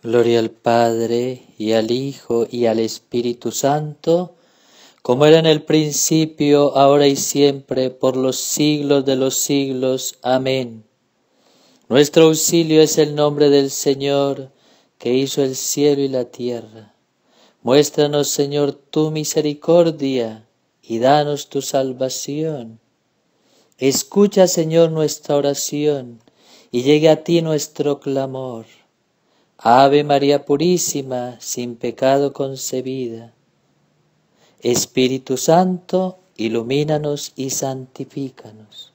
Gloria al Padre y al Hijo y al Espíritu Santo, como era en el principio, ahora y siempre, por los siglos de los siglos. Amén. Nuestro auxilio es el nombre del Señor, que hizo el cielo y la tierra. Muéstranos, Señor, tu misericordia y danos tu salvación. Escucha, Señor, nuestra oración y llegue a ti nuestro clamor. Ave María Purísima, sin pecado concebida. Espíritu Santo, ilumínanos y santifícanos.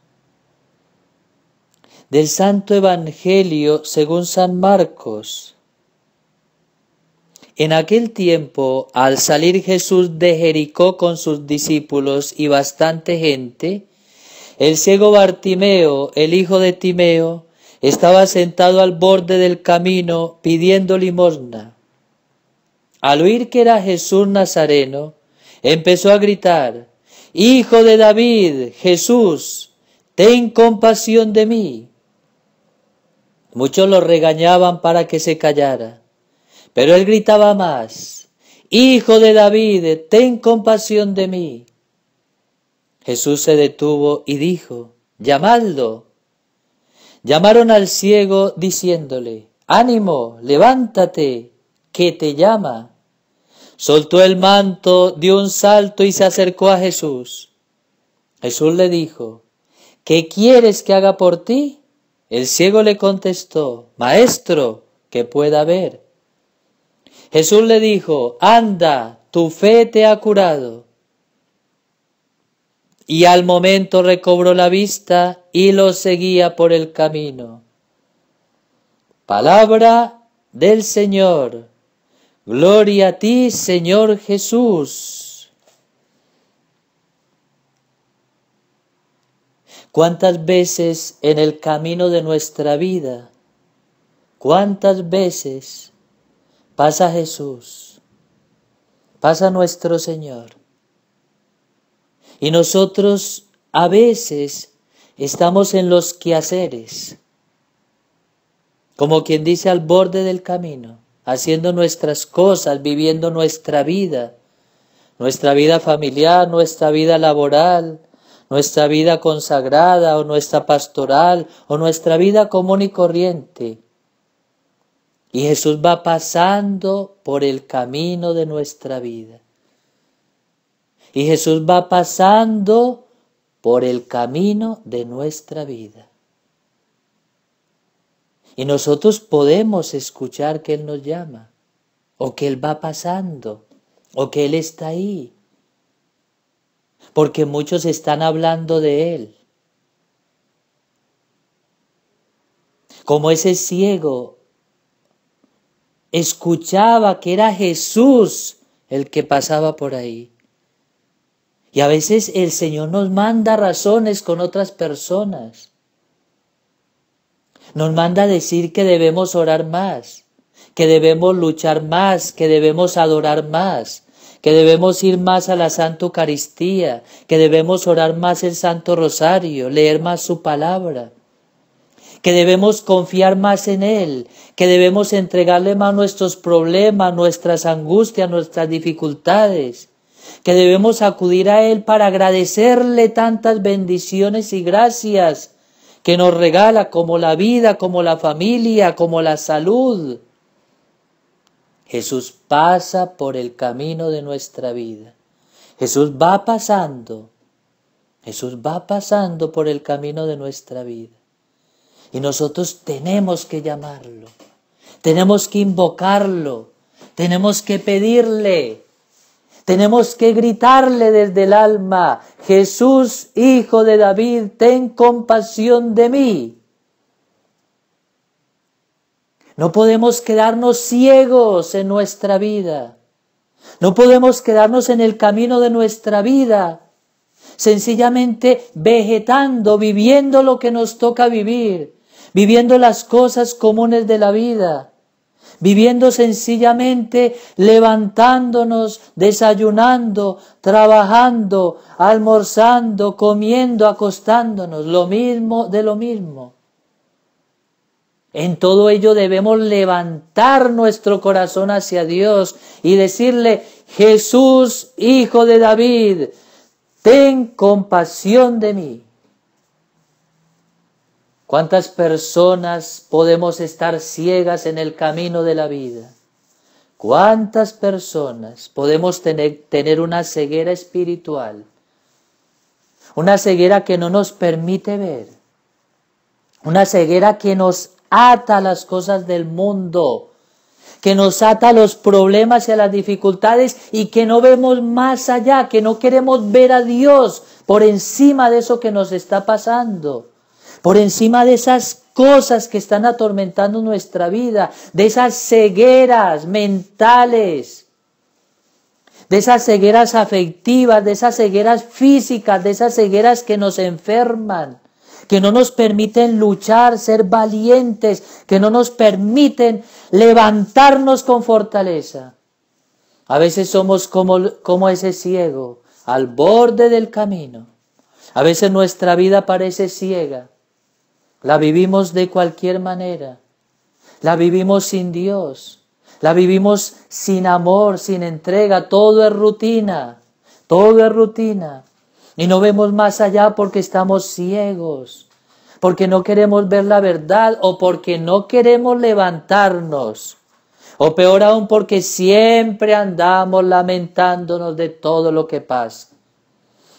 Del Santo Evangelio según San Marcos. En aquel tiempo, al salir Jesús de Jericó con sus discípulos y bastante gente, el ciego Bartimeo, el hijo de Timeo, estaba sentado al borde del camino pidiendo limosna. Al oír que era Jesús Nazareno, empezó a gritar, Hijo de David, Jesús, ten compasión de mí. Muchos lo regañaban para que se callara, pero él gritaba más, Hijo de David, ten compasión de mí. Jesús se detuvo y dijo, llamadlo. Llamaron al ciego diciéndole, Ánimo, levántate, que te llama. Soltó el manto, dio un salto y se acercó a Jesús. Jesús le dijo, ¿Qué quieres que haga por ti? El ciego le contestó, Maestro, que pueda ver. Jesús le dijo, Anda, tu fe te ha curado y al momento recobró la vista y lo seguía por el camino. Palabra del Señor. Gloria a ti, Señor Jesús. ¿Cuántas veces en el camino de nuestra vida, cuántas veces pasa Jesús, pasa nuestro Señor? Y nosotros a veces estamos en los quehaceres, como quien dice al borde del camino, haciendo nuestras cosas, viviendo nuestra vida, nuestra vida familiar, nuestra vida laboral, nuestra vida consagrada o nuestra pastoral o nuestra vida común y corriente. Y Jesús va pasando por el camino de nuestra vida. Y Jesús va pasando por el camino de nuestra vida. Y nosotros podemos escuchar que Él nos llama, o que Él va pasando, o que Él está ahí. Porque muchos están hablando de Él. Como ese ciego escuchaba que era Jesús el que pasaba por ahí. Y a veces el Señor nos manda razones con otras personas. Nos manda decir que debemos orar más, que debemos luchar más, que debemos adorar más, que debemos ir más a la Santa Eucaristía, que debemos orar más el Santo Rosario, leer más su palabra, que debemos confiar más en Él, que debemos entregarle más nuestros problemas, nuestras angustias, nuestras dificultades, que debemos acudir a Él para agradecerle tantas bendiciones y gracias que nos regala como la vida, como la familia, como la salud. Jesús pasa por el camino de nuestra vida. Jesús va pasando. Jesús va pasando por el camino de nuestra vida. Y nosotros tenemos que llamarlo. Tenemos que invocarlo. Tenemos que pedirle tenemos que gritarle desde el alma, Jesús, hijo de David, ten compasión de mí. No podemos quedarnos ciegos en nuestra vida. No podemos quedarnos en el camino de nuestra vida, sencillamente vegetando, viviendo lo que nos toca vivir, viviendo las cosas comunes de la vida viviendo sencillamente, levantándonos, desayunando, trabajando, almorzando, comiendo, acostándonos, lo mismo de lo mismo. En todo ello debemos levantar nuestro corazón hacia Dios y decirle, Jesús, Hijo de David, ten compasión de mí. ¿Cuántas personas podemos estar ciegas en el camino de la vida? ¿Cuántas personas podemos tener, una ceguera espiritual? Una ceguera que no nos permite ver. Una ceguera que nos ata las cosas del mundo, que nos ata a los problemas y a las dificultades y que no vemos más allá, que no queremos ver a Dios por encima de eso que nos está pasando por encima de esas cosas que están atormentando nuestra vida, de esas cegueras mentales, de esas cegueras afectivas, de esas cegueras físicas, de esas cegueras que nos enferman, que no nos permiten luchar, ser valientes, que no nos permiten levantarnos con fortaleza. A veces somos como, como ese ciego, al borde del camino. A veces nuestra vida parece ciega. La vivimos de cualquier manera. La vivimos sin Dios. La vivimos sin amor, sin entrega. Todo es rutina. Todo es rutina. Y no vemos más allá porque estamos ciegos. Porque no queremos ver la verdad o porque no queremos levantarnos. O peor aún porque siempre andamos lamentándonos de todo lo que pasa.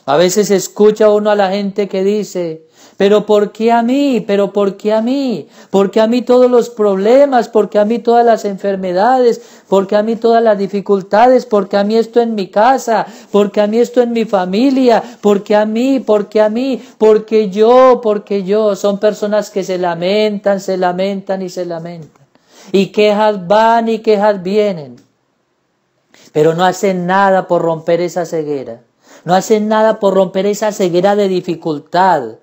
A veces escucha uno a la gente que dice, pero ¿por qué a mí? ¿Pero por qué a mí? Porque a mí todos los problemas, porque a mí todas las enfermedades, porque a mí todas las dificultades, porque a mí esto en mi casa, porque a mí esto en mi familia, porque a mí, porque a mí, porque yo, porque yo. Son personas que se lamentan, se lamentan y se lamentan. Y quejas van y quejas vienen. Pero no hacen nada por romper esa ceguera. No hacen nada por romper esa ceguera de dificultad.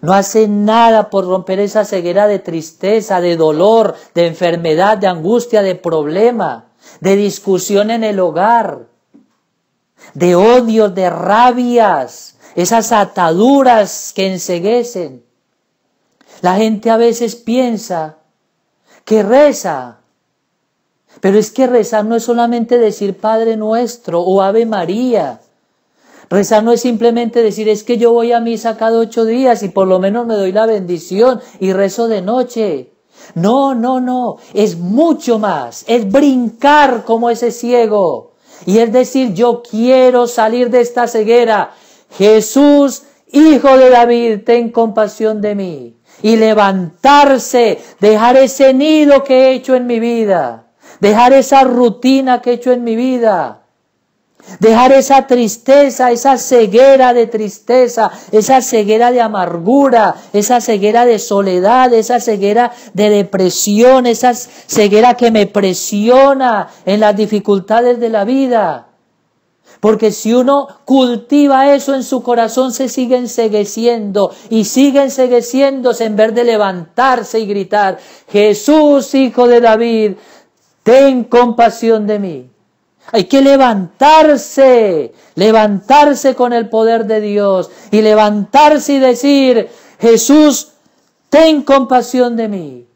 No hace nada por romper esa ceguera de tristeza, de dolor, de enfermedad, de angustia, de problema, de discusión en el hogar, de odio, de rabias, esas ataduras que enseguecen. La gente a veces piensa que reza, pero es que rezar no es solamente decir Padre nuestro o Ave María. Rezar no es simplemente decir, es que yo voy a misa cada ocho días y por lo menos me doy la bendición y rezo de noche. No, no, no, es mucho más, es brincar como ese ciego. Y es decir, yo quiero salir de esta ceguera. Jesús, hijo de David, ten compasión de mí. Y levantarse, dejar ese nido que he hecho en mi vida, dejar esa rutina que he hecho en mi vida Dejar esa tristeza, esa ceguera de tristeza, esa ceguera de amargura, esa ceguera de soledad, esa ceguera de depresión, esa ceguera que me presiona en las dificultades de la vida. Porque si uno cultiva eso en su corazón, se sigue ensegueciendo y sigue ensegueciéndose en vez de levantarse y gritar, Jesús, hijo de David, ten compasión de mí. Hay que levantarse, levantarse con el poder de Dios y levantarse y decir, Jesús, ten compasión de mí.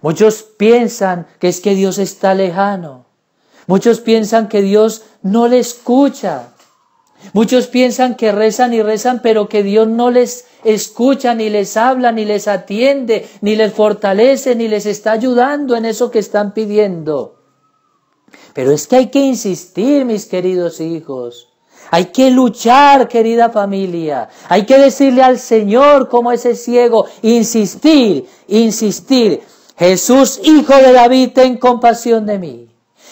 Muchos piensan que es que Dios está lejano. Muchos piensan que Dios no le escucha. Muchos piensan que rezan y rezan, pero que Dios no les escucha, ni les habla, ni les atiende, ni les fortalece, ni les está ayudando en eso que están pidiendo. Pero es que hay que insistir, mis queridos hijos. Hay que luchar, querida familia. Hay que decirle al Señor como ese ciego, insistir, insistir. Jesús, hijo de David, ten compasión de mí.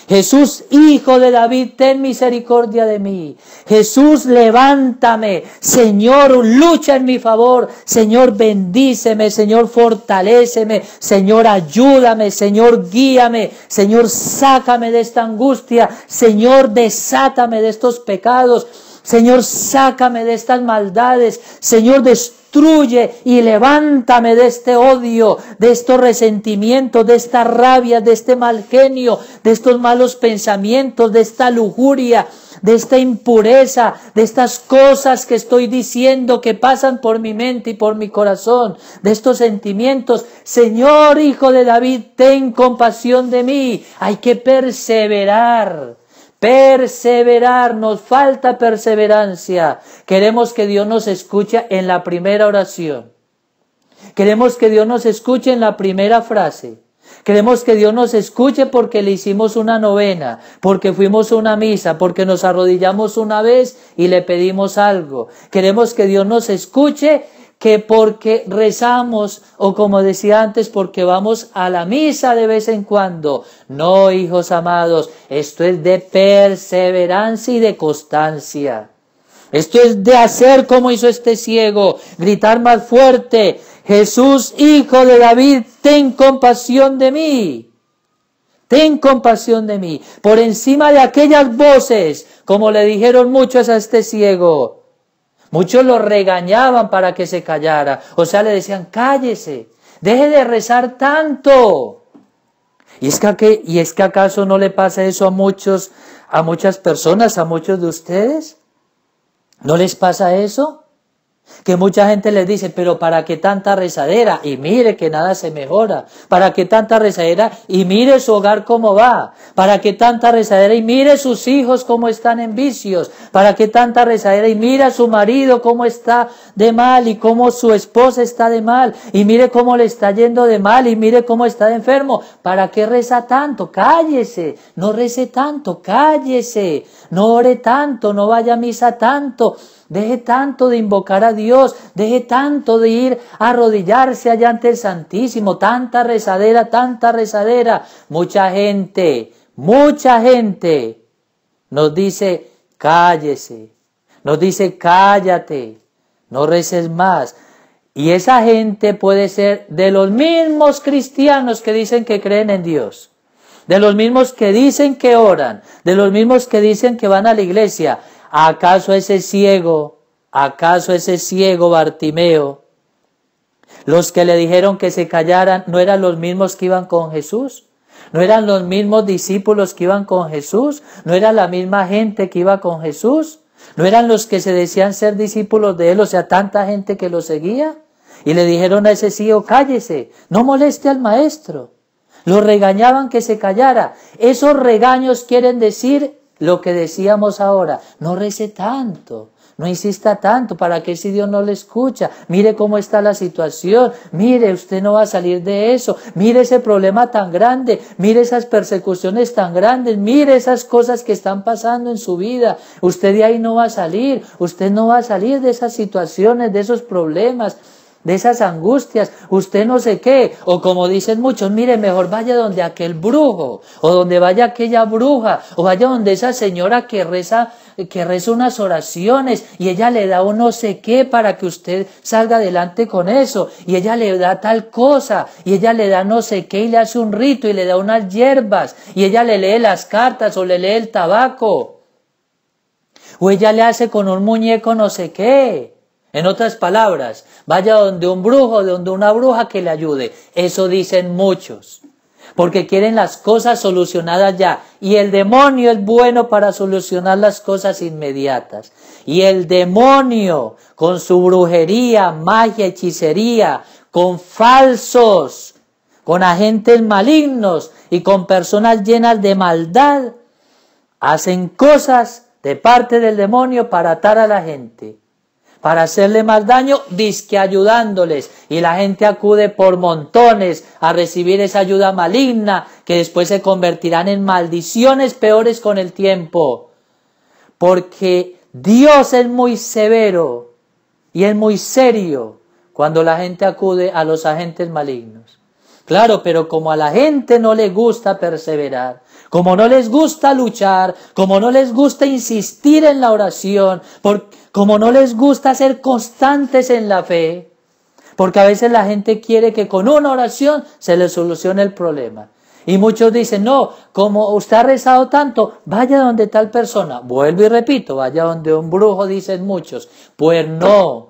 Jesús, hijo de David, ten misericordia de mí. Jesús, levántame. Señor, lucha en mi favor. Señor, bendíceme. Señor, fortaléceme. Señor, ayúdame. Señor, guíame. Señor, sácame de esta angustia. Señor, desátame de estos pecados. Señor, sácame de estas maldades. Señor, destruye destruye y levántame de este odio, de estos resentimientos, de esta rabia, de este mal genio, de estos malos pensamientos, de esta lujuria, de esta impureza, de estas cosas que estoy diciendo que pasan por mi mente y por mi corazón, de estos sentimientos. Señor Hijo de David, ten compasión de mí. Hay que perseverar Perseverar, nos falta perseverancia. Queremos que Dios nos escuche en la primera oración. Queremos que Dios nos escuche en la primera frase. Queremos que Dios nos escuche porque le hicimos una novena, porque fuimos a una misa, porque nos arrodillamos una vez y le pedimos algo. Queremos que Dios nos escuche que porque rezamos o como decía antes, porque vamos a la misa de vez en cuando. No, hijos amados, esto es de perseverancia y de constancia. Esto es de hacer como hizo este ciego, gritar más fuerte, Jesús, hijo de David, ten compasión de mí. Ten compasión de mí. Por encima de aquellas voces, como le dijeron muchos a este ciego, Muchos lo regañaban para que se callara. O sea, le decían, cállese, deje de rezar tanto. Y es que, y es que acaso no le pasa eso a muchos, a muchas personas, a muchos de ustedes. ¿No les pasa eso? Que mucha gente les dice, pero ¿para qué tanta rezadera? Y mire que nada se mejora. ¿Para qué tanta rezadera? Y mire su hogar cómo va. ¿Para qué tanta rezadera? Y mire sus hijos cómo están en vicios. ¿Para qué tanta rezadera? Y mire a su marido cómo está de mal y cómo su esposa está de mal. Y mire cómo le está yendo de mal y mire cómo está de enfermo. ¿Para qué reza tanto? Cállese. No rece tanto. Cállese. No ore tanto. No vaya a misa tanto deje tanto de invocar a Dios, deje tanto de ir a arrodillarse allá ante el Santísimo, tanta rezadera, tanta rezadera. Mucha gente, mucha gente nos dice, cállese, nos dice, cállate, no reces más. Y esa gente puede ser de los mismos cristianos que dicen que creen en Dios de los mismos que dicen que oran, de los mismos que dicen que van a la iglesia, ¿Acaso ese ciego, acaso ese ciego Bartimeo, los que le dijeron que se callaran, no eran los mismos que iban con Jesús? ¿No eran los mismos discípulos que iban con Jesús? ¿No era la misma gente que iba con Jesús? ¿No eran los que se decían ser discípulos de él, o sea, tanta gente que lo seguía? Y le dijeron a ese ciego, cállese, no moleste al maestro. Lo regañaban que se callara. Esos regaños quieren decir lo que decíamos ahora, no rece tanto, no insista tanto, ¿para que si Dios no le escucha? Mire cómo está la situación, mire, usted no va a salir de eso, mire ese problema tan grande, mire esas persecuciones tan grandes, mire esas cosas que están pasando en su vida, usted de ahí no va a salir, usted no va a salir de esas situaciones, de esos problemas, de esas angustias, usted no sé qué, o como dicen muchos, mire, mejor vaya donde aquel brujo, o donde vaya aquella bruja, o vaya donde esa señora que reza, que reza unas oraciones, y ella le da un no sé qué para que usted salga adelante con eso, y ella le da tal cosa, y ella le da no sé qué, y le hace un rito, y le da unas hierbas, y ella le lee las cartas, o le lee el tabaco, o ella le hace con un muñeco no sé qué, en otras palabras, vaya donde un brujo, donde una bruja que le ayude. Eso dicen muchos. Porque quieren las cosas solucionadas ya. Y el demonio es bueno para solucionar las cosas inmediatas. Y el demonio, con su brujería, magia, hechicería, con falsos, con agentes malignos y con personas llenas de maldad, hacen cosas de parte del demonio para atar a la gente para hacerle más daño, disque ayudándoles. Y la gente acude por montones a recibir esa ayuda maligna que después se convertirán en maldiciones peores con el tiempo. Porque Dios es muy severo y es muy serio cuando la gente acude a los agentes malignos. Claro, pero como a la gente no le gusta perseverar, como no les gusta luchar, como no les gusta insistir en la oración, porque como no les gusta ser constantes en la fe, porque a veces la gente quiere que con una oración se le solucione el problema. Y muchos dicen, no, como usted ha rezado tanto, vaya donde tal persona. Vuelvo y repito, vaya donde un brujo, dicen muchos. Pues no.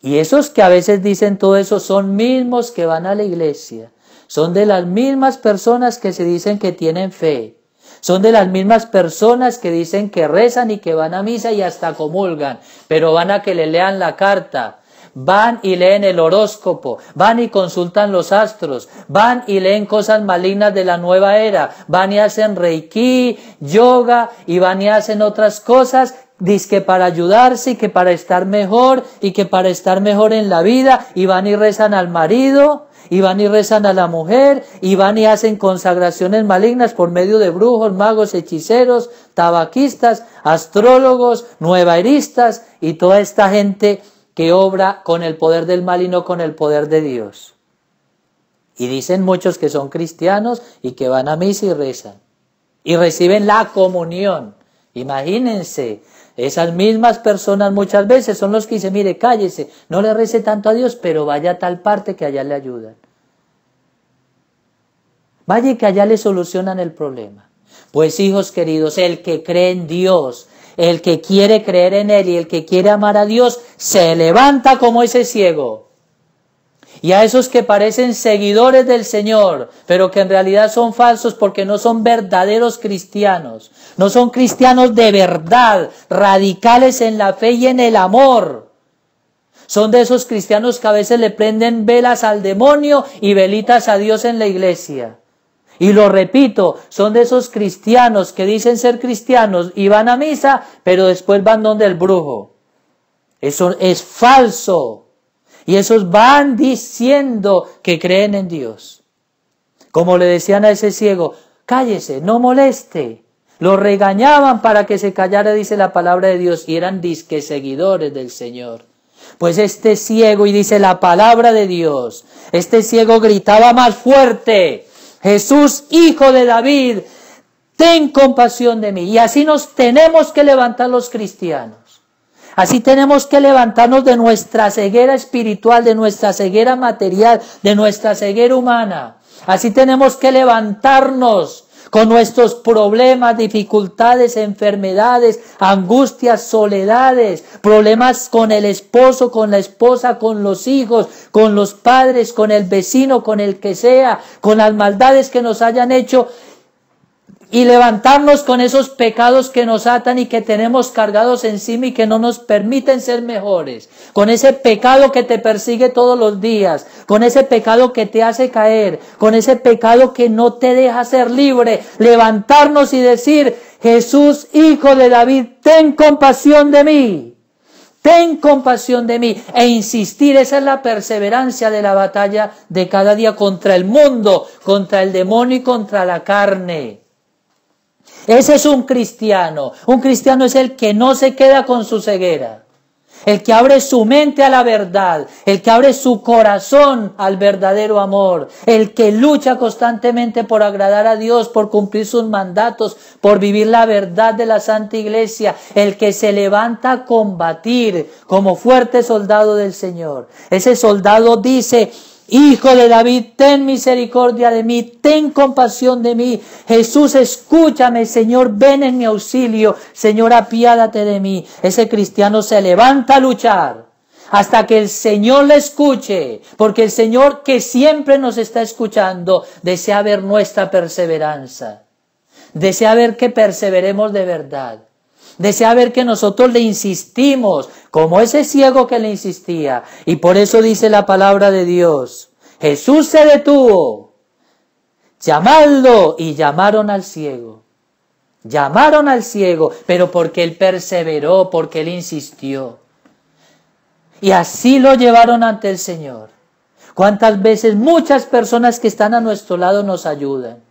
Y esos que a veces dicen todo eso son mismos que van a la iglesia. Son de las mismas personas que se dicen que tienen fe. Son de las mismas personas que dicen que rezan y que van a misa y hasta comulgan, pero van a que le lean la carta. Van y leen el horóscopo, van y consultan los astros, van y leen cosas malignas de la nueva era, van y hacen reiki, yoga y van y hacen otras cosas Dice que para ayudarse y que para estar mejor y que para estar mejor en la vida y van y rezan al marido y van y rezan a la mujer y van y hacen consagraciones malignas por medio de brujos, magos, hechiceros, tabaquistas, astrólogos, nuevaeristas y toda esta gente que obra con el poder del mal y no con el poder de Dios. Y dicen muchos que son cristianos y que van a misa y rezan y reciben la comunión. Imagínense, esas mismas personas muchas veces son los que dicen, mire, cállese, no le rece tanto a Dios, pero vaya a tal parte que allá le ayudan. Vaya que allá le solucionan el problema. Pues hijos queridos, el que cree en Dios, el que quiere creer en Él y el que quiere amar a Dios, se levanta como ese ciego y a esos que parecen seguidores del Señor, pero que en realidad son falsos porque no son verdaderos cristianos, no son cristianos de verdad, radicales en la fe y en el amor. Son de esos cristianos que a veces le prenden velas al demonio y velitas a Dios en la iglesia. Y lo repito, son de esos cristianos que dicen ser cristianos y van a misa, pero después van donde el brujo. Eso es falso. Y esos van diciendo que creen en Dios. Como le decían a ese ciego, cállese, no moleste. Lo regañaban para que se callara, dice la palabra de Dios, y eran disque seguidores del Señor. Pues este ciego, y dice la palabra de Dios, este ciego gritaba más fuerte, Jesús, hijo de David, ten compasión de mí. Y así nos tenemos que levantar los cristianos. Así tenemos que levantarnos de nuestra ceguera espiritual, de nuestra ceguera material, de nuestra ceguera humana. Así tenemos que levantarnos con nuestros problemas, dificultades, enfermedades, angustias, soledades, problemas con el esposo, con la esposa, con los hijos, con los padres, con el vecino, con el que sea, con las maldades que nos hayan hecho y levantarnos con esos pecados que nos atan y que tenemos cargados encima y que no nos permiten ser mejores, con ese pecado que te persigue todos los días, con ese pecado que te hace caer, con ese pecado que no te deja ser libre, levantarnos y decir, Jesús, hijo de David, ten compasión de mí. Ten compasión de mí e insistir, esa es la perseverancia de la batalla de cada día contra el mundo, contra el demonio y contra la carne. Ese es un cristiano. Un cristiano es el que no se queda con su ceguera. El que abre su mente a la verdad, el que abre su corazón al verdadero amor, el que lucha constantemente por agradar a Dios, por cumplir sus mandatos, por vivir la verdad de la Santa Iglesia, el que se levanta a combatir como fuerte soldado del Señor. Ese soldado dice, Hijo de David, ten misericordia de mí, ten compasión de mí. Jesús, escúchame, Señor, ven en mi auxilio. Señor, apiádate de mí. Ese cristiano se levanta a luchar hasta que el Señor le escuche, porque el Señor que siempre nos está escuchando desea ver nuestra perseveranza, desea ver que perseveremos de verdad desea ver que nosotros le insistimos, como ese ciego que le insistía. Y por eso dice la palabra de Dios, Jesús se detuvo, llamadlo y llamaron al ciego. Llamaron al ciego, pero porque él perseveró, porque él insistió. Y así lo llevaron ante el Señor. ¿Cuántas veces muchas personas que están a nuestro lado nos ayudan?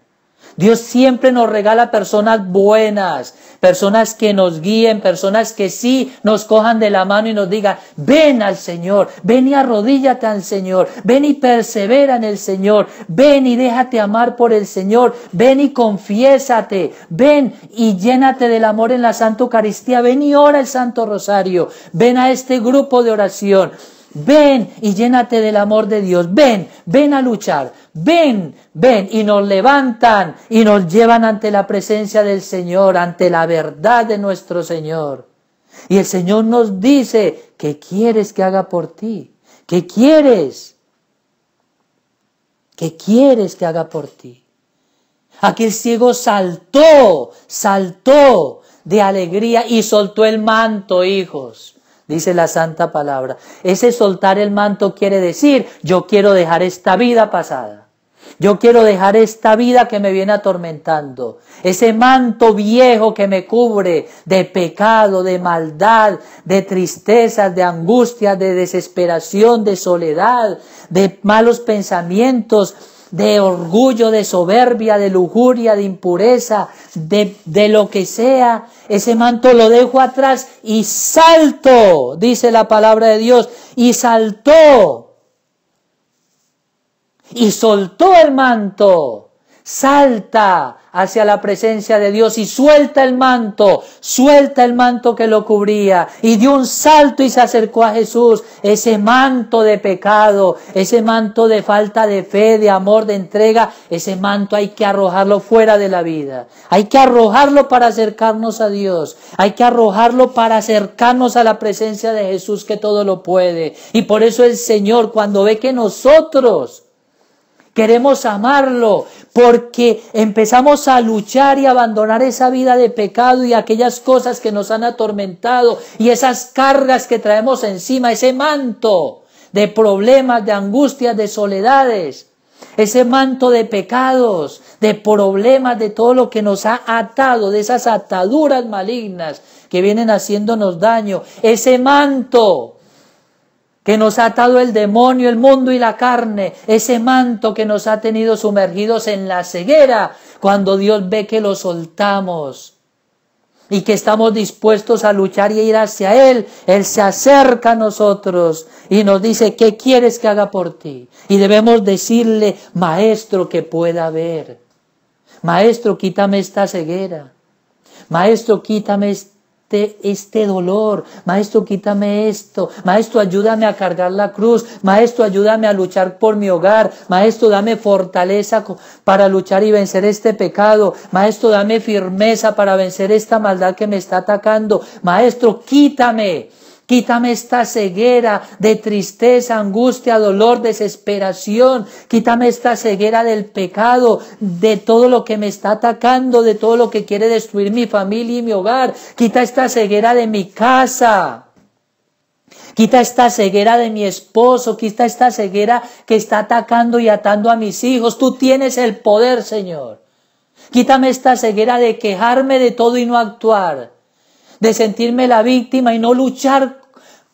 Dios siempre nos regala personas buenas, personas que nos guíen, personas que sí nos cojan de la mano y nos digan, ven al Señor, ven y arrodíllate al Señor, ven y persevera en el Señor, ven y déjate amar por el Señor, ven y confiésate, ven y llénate del amor en la Santa Eucaristía, ven y ora el Santo Rosario, ven a este grupo de oración, Ven y llénate del amor de Dios. Ven, ven a luchar. Ven, ven. Y nos levantan y nos llevan ante la presencia del Señor, ante la verdad de nuestro Señor. Y el Señor nos dice, ¿qué quieres que haga por ti? ¿Qué quieres? ¿Qué quieres que haga por ti? Aquel ciego saltó, saltó de alegría y soltó el manto, hijos dice la santa palabra. Ese soltar el manto quiere decir, yo quiero dejar esta vida pasada. Yo quiero dejar esta vida que me viene atormentando, ese manto viejo que me cubre de pecado, de maldad, de tristezas, de angustia, de desesperación, de soledad, de malos pensamientos, de orgullo, de soberbia, de lujuria, de impureza, de, de lo que sea, ese manto lo dejo atrás y salto, dice la palabra de Dios, y saltó y soltó el manto Salta hacia la presencia de Dios y suelta el manto, suelta el manto que lo cubría y dio un salto y se acercó a Jesús, ese manto de pecado, ese manto de falta de fe, de amor, de entrega, ese manto hay que arrojarlo fuera de la vida, hay que arrojarlo para acercarnos a Dios, hay que arrojarlo para acercarnos a la presencia de Jesús que todo lo puede y por eso el Señor cuando ve que nosotros queremos amarlo, porque empezamos a luchar y abandonar esa vida de pecado y aquellas cosas que nos han atormentado y esas cargas que traemos encima, ese manto de problemas, de angustias, de soledades, ese manto de pecados, de problemas, de todo lo que nos ha atado, de esas ataduras malignas que vienen haciéndonos daño, ese manto que nos ha atado el demonio, el mundo y la carne, ese manto que nos ha tenido sumergidos en la ceguera, cuando Dios ve que lo soltamos y que estamos dispuestos a luchar y ir hacia Él, Él se acerca a nosotros y nos dice, ¿qué quieres que haga por ti? Y debemos decirle, Maestro, que pueda ver. Maestro, quítame esta ceguera. Maestro, quítame este dolor, Maestro, quítame esto, Maestro, ayúdame a cargar la cruz, Maestro, ayúdame a luchar por mi hogar, Maestro, dame fortaleza para luchar y vencer este pecado, Maestro, dame firmeza para vencer esta maldad que me está atacando, Maestro, quítame Quítame esta ceguera de tristeza, angustia, dolor, desesperación. Quítame esta ceguera del pecado, de todo lo que me está atacando, de todo lo que quiere destruir mi familia y mi hogar. Quita esta ceguera de mi casa. Quita esta ceguera de mi esposo, quita esta ceguera que está atacando y atando a mis hijos. Tú tienes el poder, Señor. Quítame esta ceguera de quejarme de todo y no actuar de sentirme la víctima y no luchar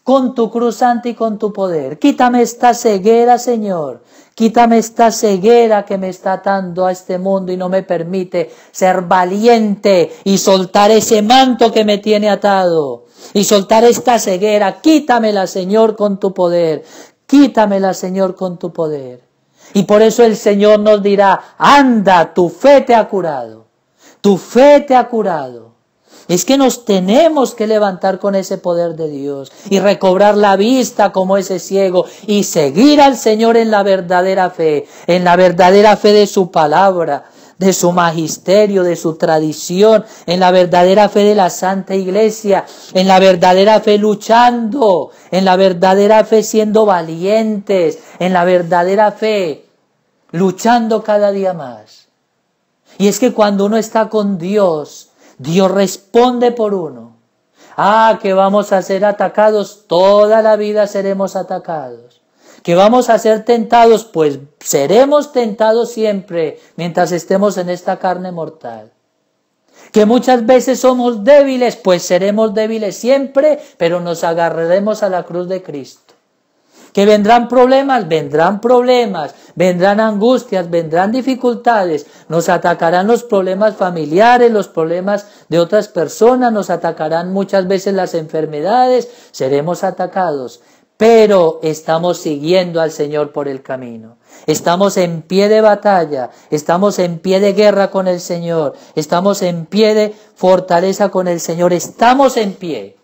con tu cruz y con tu poder. Quítame esta ceguera, Señor. Quítame esta ceguera que me está atando a este mundo y no me permite ser valiente y soltar ese manto que me tiene atado. Y soltar esta ceguera. Quítamela, Señor, con tu poder. Quítamela, Señor, con tu poder. Y por eso el Señor nos dirá, anda, tu fe te ha curado. Tu fe te ha curado. Es que nos tenemos que levantar con ese poder de Dios y recobrar la vista como ese ciego y seguir al Señor en la verdadera fe, en la verdadera fe de su palabra de su magisterio, de su tradición, en la verdadera fe de la Santa Iglesia, en la verdadera fe luchando, en la verdadera fe siendo valientes, en la verdadera fe luchando cada día más. Y es que cuando uno está con Dios, Dios responde por uno. Ah, que vamos a ser atacados, toda la vida seremos atacados. Que vamos a ser tentados, pues seremos tentados siempre mientras estemos en esta carne mortal. Que muchas veces somos débiles, pues seremos débiles siempre, pero nos agarraremos a la cruz de Cristo vendrán problemas, vendrán problemas, vendrán angustias, vendrán dificultades, nos atacarán los problemas familiares, los problemas de otras personas, nos atacarán muchas veces las enfermedades, seremos atacados. Pero estamos siguiendo al Señor por el camino. Estamos en pie de batalla, estamos en pie de guerra con el Señor, estamos en pie de fortaleza con el Señor, estamos en pie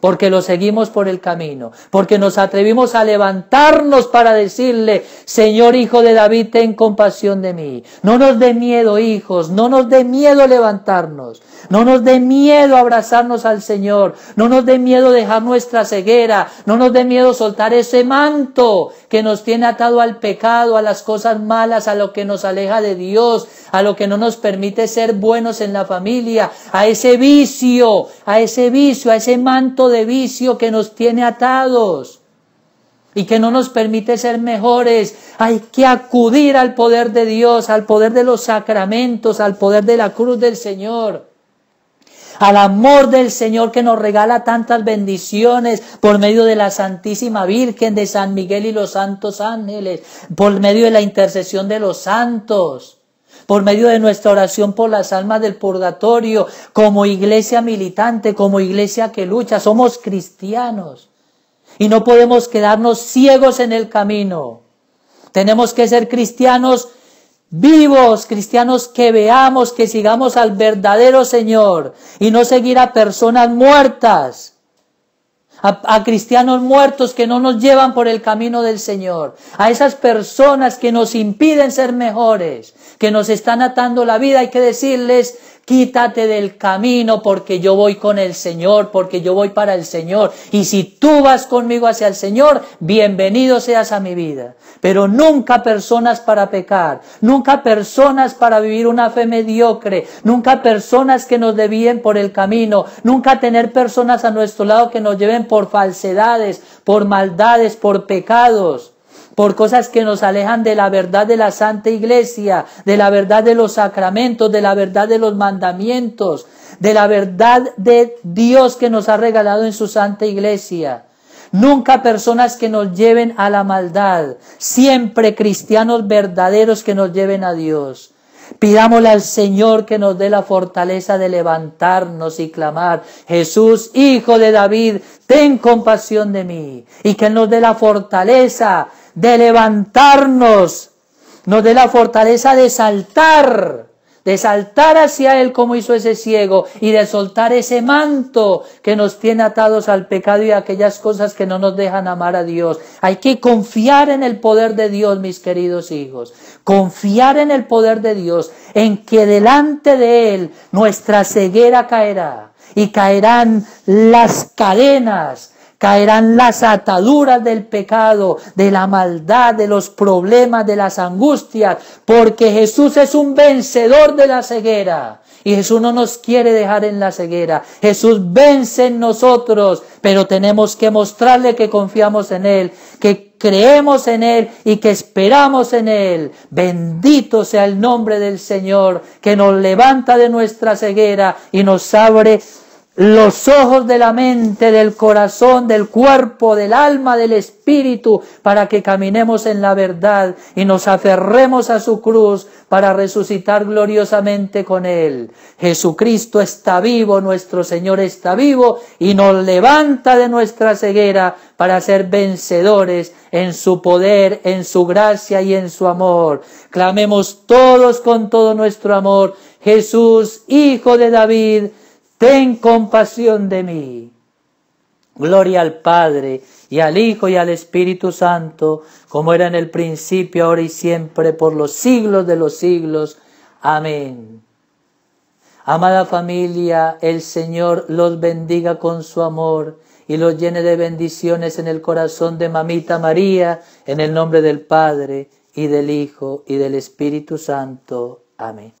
porque lo seguimos por el camino, porque nos atrevimos a levantarnos para decirle, Señor Hijo de David, ten compasión de mí. No nos dé miedo, hijos, no nos dé miedo levantarnos, no nos dé miedo abrazarnos al Señor, no nos dé miedo dejar nuestra ceguera, no nos dé miedo soltar ese manto que nos tiene atado al pecado, a las cosas malas, a lo que nos aleja de Dios, a lo que no nos permite ser buenos en la familia, a ese vicio, a ese vicio, a ese manto de vicio que nos tiene atados y que no nos permite ser mejores. Hay que acudir al poder de Dios, al poder de los sacramentos, al poder de la cruz del Señor, al amor del Señor que nos regala tantas bendiciones por medio de la Santísima Virgen de San Miguel y los santos ángeles, por medio de la intercesión de los santos por medio de nuestra oración por las almas del purgatorio, como iglesia militante, como iglesia que lucha. Somos cristianos y no podemos quedarnos ciegos en el camino. Tenemos que ser cristianos vivos, cristianos que veamos, que sigamos al verdadero Señor y no seguir a personas muertas a, cristianos muertos que no nos llevan por el camino del Señor, a esas personas que nos impiden ser mejores, que nos están atando la vida, hay que decirles, quítate del camino porque yo voy con el Señor, porque yo voy para el Señor. Y si tú vas conmigo hacia el Señor, bienvenido seas a mi vida. Pero nunca personas para pecar, nunca personas para vivir una fe mediocre, nunca personas que nos debíen por el camino, nunca tener personas a nuestro lado que nos lleven por falsedades, por maldades, por pecados por cosas que nos alejan de la verdad de la Santa Iglesia, de la verdad de los sacramentos, de la verdad de los mandamientos, de la verdad de Dios que nos ha regalado en su Santa Iglesia. Nunca personas que nos lleven a la maldad, siempre cristianos verdaderos que nos lleven a Dios. Pidámosle al Señor que nos dé la fortaleza de levantarnos y clamar, Jesús, Hijo de David, ten compasión de mí. Y que nos dé la fortaleza de levantarnos, nos dé la fortaleza de saltar de saltar hacia Él como hizo ese ciego y de soltar ese manto que nos tiene atados al pecado y a aquellas cosas que no nos dejan amar a Dios. Hay que confiar en el poder de Dios, mis queridos hijos. Confiar en el poder de Dios, en que delante de Él nuestra ceguera caerá y caerán las cadenas Caerán las ataduras del pecado, de la maldad, de los problemas, de las angustias, porque Jesús es un vencedor de la ceguera. Y Jesús no nos quiere dejar en la ceguera. Jesús vence en nosotros, pero tenemos que mostrarle que confiamos en Él, que creemos en Él y que esperamos en Él. Bendito sea el nombre del Señor, que nos levanta de nuestra ceguera y nos abre los ojos de la mente, del corazón, del cuerpo, del alma, del espíritu, para que caminemos en la verdad y nos aferremos a su cruz para resucitar gloriosamente con él. Jesucristo está vivo, nuestro Señor está vivo y nos levanta de nuestra ceguera para ser vencedores en su poder, en su gracia y en su amor. Clamemos todos con todo nuestro amor, Jesús, Hijo de David, ten compasión de mí. Gloria al Padre, y al Hijo, y al Espíritu Santo, como era en el principio, ahora y siempre, por los siglos de los siglos. Amén. Amada familia, el Señor los bendiga con su amor y los llene de bendiciones en el corazón de Mamita María, en el nombre del Padre, y del Hijo, y del Espíritu Santo. Amén.